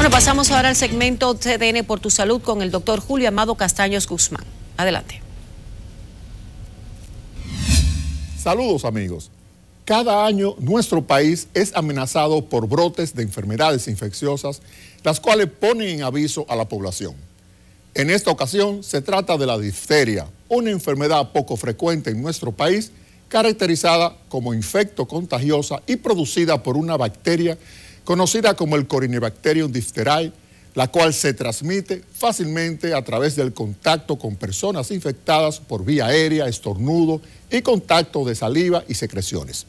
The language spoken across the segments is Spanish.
Bueno, pasamos ahora al segmento CDN por tu salud con el doctor Julio Amado Castaños Guzmán. Adelante. Saludos amigos. Cada año nuestro país es amenazado por brotes de enfermedades infecciosas, las cuales ponen en aviso a la población. En esta ocasión se trata de la difteria, una enfermedad poco frecuente en nuestro país, caracterizada como infecto contagiosa y producida por una bacteria conocida como el Corinibacterium diphtheriae, la cual se transmite fácilmente a través del contacto con personas infectadas por vía aérea, estornudo y contacto de saliva y secreciones.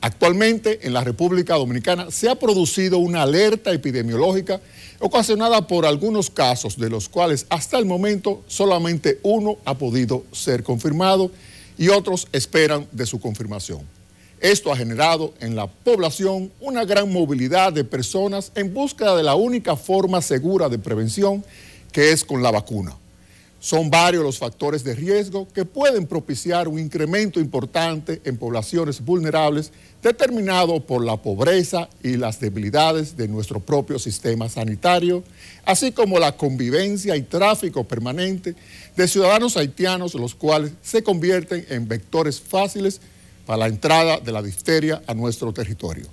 Actualmente en la República Dominicana se ha producido una alerta epidemiológica ocasionada por algunos casos de los cuales hasta el momento solamente uno ha podido ser confirmado y otros esperan de su confirmación. Esto ha generado en la población una gran movilidad de personas en busca de la única forma segura de prevención, que es con la vacuna. Son varios los factores de riesgo que pueden propiciar un incremento importante en poblaciones vulnerables determinado por la pobreza y las debilidades de nuestro propio sistema sanitario, así como la convivencia y tráfico permanente de ciudadanos haitianos, los cuales se convierten en vectores fáciles para la entrada de la difteria a nuestro territorio.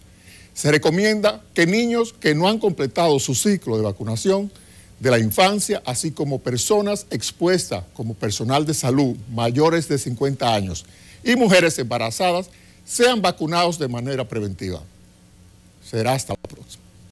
Se recomienda que niños que no han completado su ciclo de vacunación de la infancia, así como personas expuestas como personal de salud mayores de 50 años y mujeres embarazadas, sean vacunados de manera preventiva. Será hasta la próxima.